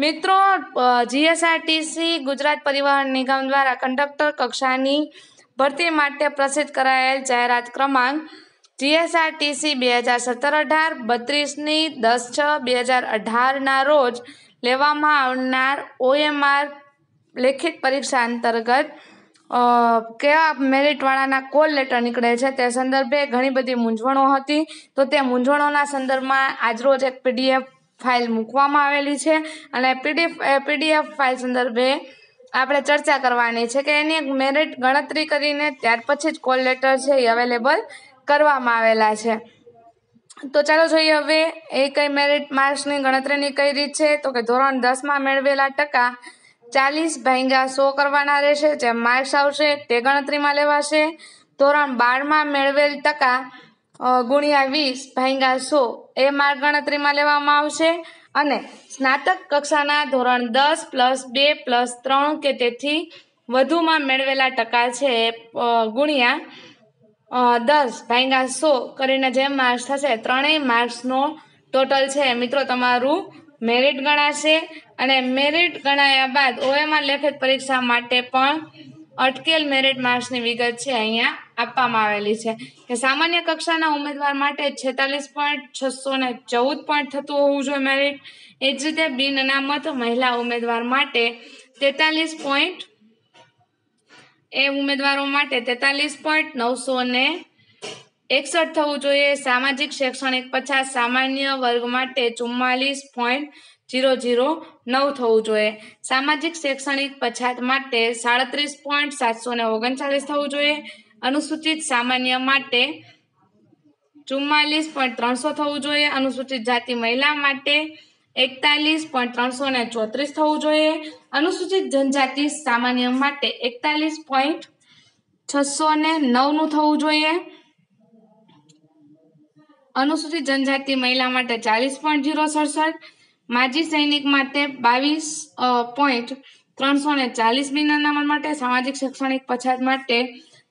મિત્રો જીએસઆરટીસી ગુજરાત પરિવહન નિગમ દ્વારા કંડક્ટર કક્ષાની ભરતી માટે પ્રસિદ્ધ કરાયેલ જાહેરાત ક્રમાંક જીએસઆરટીસી બે હજાર સત્તર અઢાર બત્રીસની દસ છ બે હજાર અઢારના રોજ લેવામાં આવનાર ઓએમઆર લેખિત પરીક્ષા અંતર્ગત કેવા મેરિટવાળાના કોલ લેટર નીકળે છે તે સંદર્ભે ઘણી બધી મૂંઝવણો હતી તો તે મૂંઝવણોના સંદર્ભમાં આજરોજ એક પીડીએફ ફાઇલ મૂકવામાં આવેલી છે અને પીડીએફ પીડીએફ ફાઇલ સંદર્ભે આપણે ચર્ચા કરવાની છે કે એની એક મેરિટ ગણતરી કરીને ત્યાર પછી જ કોલ લેટર છે એ અવેલેબલ કરવામાં આવેલા છે તો ચાલો જોઈએ હવે એ કઈ મેરિટ માર્ક્સની ગણતરીની કઈ રીત છે તો કે ધોરણ દસમાં મેળવેલા ટકા ચાલીસ ભાંગ્યા સો કરવાના રહેશે જે માર્ક્સ આવશે તે ગણતરીમાં લેવાશે ધોરણ બારમાં મેળવેલ ટકા ગુણ્યા વીસ ભાંગ્યા સો એ માર્ક ગણતરીમાં લેવામાં આવશે અને સ્નાતક કક્ષાના ધોરણ દસ પ્લસ બે પ્લસ ત્રણ કે તેથી વધુમાં મેળવેલા ટકા છે ગુણ્યા દસ ભાંગ્યા સો કરીને જે માર્ક્સ થશે ત્રણેય માર્ક્સનો ટોટલ છે મિત્રો તમારું મેરિટ ગણાશે અને મેરિટ ગણાયા બાદ ઓએમઆર લેખિત પરીક્ષા માટે પણ અટકેલ મેરિટ માર્ક્સની વિગત છે અહીંયા આપવામાં આવેલી છે કે સામાન્ય કક્ષાના ઉમેદવાર માટે છેતાલીસ પોઈન્ટ છસો ને ચૌદ પોઈન્ટ થતું હોવું જોઈએ મેરિટ એ જ રીતે બિન અનામત મહિલા ઉમેદવાર માટે તેતાલીસ પોઈન્ટ એ ઉમેદવારો માટે તેતાલીસ પોઈન્ટ નવસો ને એકસઠ થવું જોઈએ સામાજિક શૈક્ષણિક પચાસ સામાન્ય વર્ગ માટે ચુમ્માલીસ પોઈન્ટ જીરો જીરો નવ થવું જોઈએ સામાજિક શૈક્ષણિક પછાત માટે સાડત્રીસ પોઈન્ટ સાતસો ને ઓગણચાલીસ થવું જોઈએ અનુસૂચિત સામાન્ય માટે ચુમ્માલીસ પોઈન્ટ ત્રણસો થવું જોઈએ અનુસૂચિત જાતિ મહિલા માટે એકતાલીસ પોઈન્ટ ત્રણસો ને ચોત્રીસ થવું જોઈએ અનુસૂચિત જનજાતિ સામાન્ય માટે એકતાલીસ પોઈન્ટ છસો ને નવનું થવું જોઈએ અનુસૂચિત જનજાતિ મહિલા માટે ચાલીસ પોઈન્ટ જીરો સડસઠ માજી સૈનિક માટે બાવીસ પોઈન્ટ ત્રણસો ને ચાલીસ બિન અનામત માટે સામાજિક શૈક્ષણિક પછાત માટે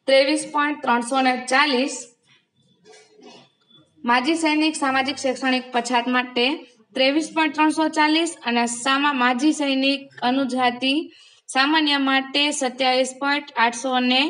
ત્રેવીસ પોઈન્ટ ત્રણસો ને ચાલીસ માજી સૈનિક સામાજિક શૈક્ષણિક પછાત માટે ત્રેવીસ પોઈન્ટ ત્રણસો ચાલીસ અને સામા માજી સૈનિક અનુજાતિ સામાન્ય માટે સત્યાવીસ પોઈન્ટ આઠસો ને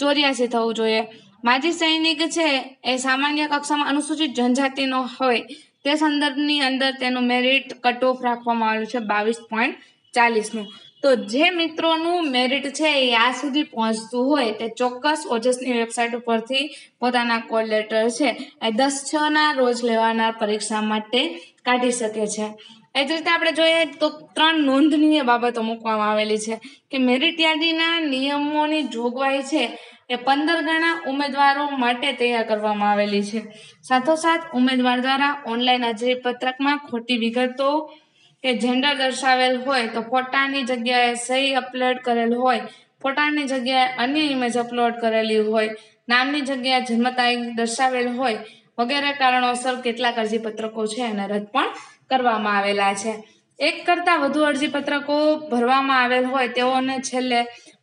ચોર્યાસી થવું જોઈએ માજી સૈનિક છે એ સામાન્ય કક્ષામાં અનુસૂચિત જનજાતિનો હોય તે સંદર્ભની અંદર તેનું મેરિટ કટ ઓફ રાખવામાં આવેલું છે બાવીસ પોઈન્ટ ચાલીસનું તો જે મિત્રોનું મેરિટ છે એ આ સુધી પહોંચતું હોય તે ચોક્કસ ઓજસની વેબસાઇટ ઉપરથી પોતાના કોલ લેટર છે એ દસ છના રોજ લેવાના પરીક્ષા માટે કાઢી શકે છે એ જ રીતે આપણે જોઈએ તો ત્રણ નોંધનીય બાબતો મૂકવામાં આવેલી છે કે મેરિટ યાદીના નિયમોની જોગવાઈ છે એ પંદર ગણા ઉમેદવારો માટે તૈયાર કરવામાં આવેલી છે સાથોસાથ ઉમેદવાર દ્વારા ઓનલાઈન હાજરી પત્રકમાં ખોટી વિગતો કે જેન્ડર દર્શાવેલ હોય તો ફોટાની જગ્યાએ સહી અપલોડ કરેલ હોય ફોટાની જગ્યાએ અન્ય ઇમેજ અપલોડ કરેલી હોય નામની જગ્યાએ જન્મ તારીખ દર્શાવેલ હોય વગેરે કારણોસર કેટલાક અરજીપત્રકો છે અને રદ પણ કરવામાં આવેલા છે એક કરતાં વધુ અરજીપત્રકો ભરવામાં આવેલ હોય તેઓને છેલ્લે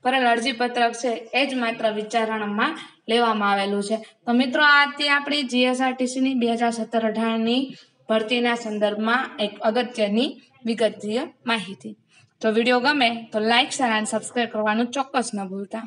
ભરેલ અરજીપત્રક છે એ જ માત્ર વિચારણામાં લેવામાં આવેલું છે તો મિત્રો આ હતી આપણી જીએસઆરટીસીની બે હજાર સત્તર અઢારની ભરતીના સંદર્ભમાં એક અગત્યની વિગતીય માહિતી તો વિડીયો ગમે તો લાઇક શેર અને સબસ્ક્રાઈબ કરવાનું ચોક્કસ ન ભૂલતા